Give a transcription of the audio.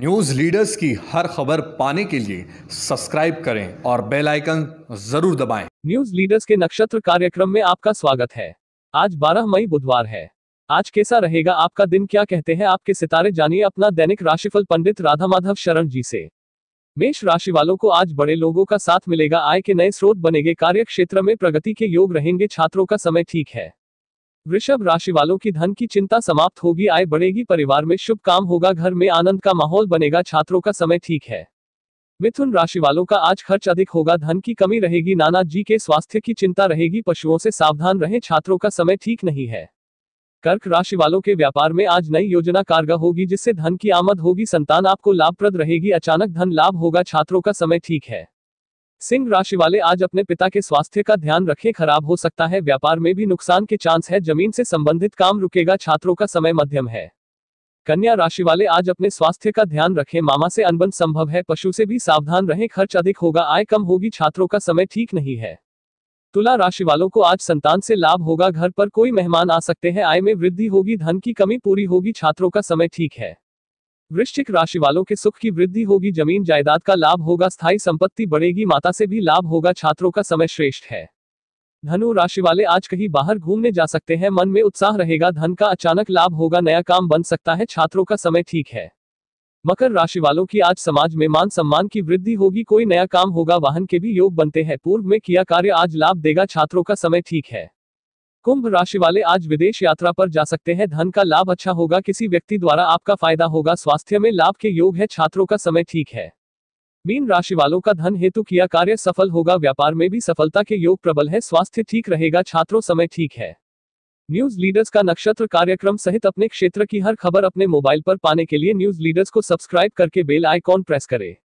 News leaders की हर खबर पाने के लिए सब्सक्राइब करें और बेल आइकन जरूर दबाएं। न्यूज़ लीडर्स के नक्षत्र कार्यक्रम में आपका स्वागत है आज 12 मई बुधवार है आज कैसा रहेगा आपका दिन क्या कहते हैं आपके सितारे जानिए अपना दैनिक राशिफल पंडित राधा माधव शरण जी से मेष राशि वालों को आज बड़े लोगों का साथ मिलेगा आय के नए स्रोत बनेंगे कार्य क्षेत्र में प्रगति के योग रहेंगे छात्रों का समय ठीक है वृषभ राशि वालों की धन की चिंता समाप्त होगी आय बढ़ेगी परिवार में शुभ काम होगा घर में आनंद का माहौल बनेगा छात्रों का समय ठीक है मिथुन राशि वालों का आज खर्च अधिक होगा धन की कमी रहेगी नाना जी के स्वास्थ्य की चिंता रहेगी पशुओं से सावधान रहें छात्रों का समय ठीक नहीं है कर्क राशि वालों के व्यापार में आज नई योजना कारगर होगी जिससे धन की आमद होगी संतान आपको लाभप्रद रहेगी अचानक धन लाभ होगा छात्रों का समय ठीक है सिंह राशि वाले आज अपने पिता के स्वास्थ्य का ध्यान रखें खराब हो सकता है व्यापार में भी नुकसान के चांस है जमीन से संबंधित काम रुकेगा छात्रों का समय मध्यम है कन्या राशि वाले आज अपने स्वास्थ्य का ध्यान रखें मामा से अनबन संभव है पशु से भी सावधान रहें खर्च अधिक होगा आय कम होगी छात्रों का समय ठीक नहीं है तुला राशि वालों को आज संतान से लाभ होगा घर पर कोई मेहमान आ सकते हैं आय में वृद्धि होगी धन की कमी पूरी होगी छात्रों का समय ठीक है वृश्चिक राशि वालों के सुख की वृद्धि होगी जमीन जायदाद का लाभ होगा स्थायी संपत्ति बढ़ेगी माता से भी लाभ होगा छात्रों का समय श्रेष्ठ है धनु राशि वाले आज कहीं बाहर घूमने जा सकते हैं मन में उत्साह रहेगा धन का अचानक लाभ होगा नया काम बन सकता है छात्रों का समय ठीक है मकर राशि वालों की आज समाज में मान सम्मान की वृद्धि होगी कोई नया काम होगा वाहन के भी योग बनते हैं पूर्व में किया कार्य आज लाभ देगा छात्रों का समय ठीक है कुंभ राशि वाले आज विदेश यात्रा पर जा सकते हैं धन का लाभ अच्छा होगा किसी व्यक्ति द्वारा आपका फायदा होगा स्वास्थ्य में लाभ के योग है छात्रों का समय ठीक है मीन राशि वालों का धन हेतु किया कार्य सफल होगा व्यापार में भी सफलता के योग प्रबल है स्वास्थ्य ठीक रहेगा छात्रों समय ठीक है न्यूज लीडर्स का नक्षत्र कार्यक्रम सहित अपने क्षेत्र की हर खबर अपने मोबाइल पर पाने के लिए न्यूज लीडर्स को सब्सक्राइब करके बेल आइकॉन प्रेस करें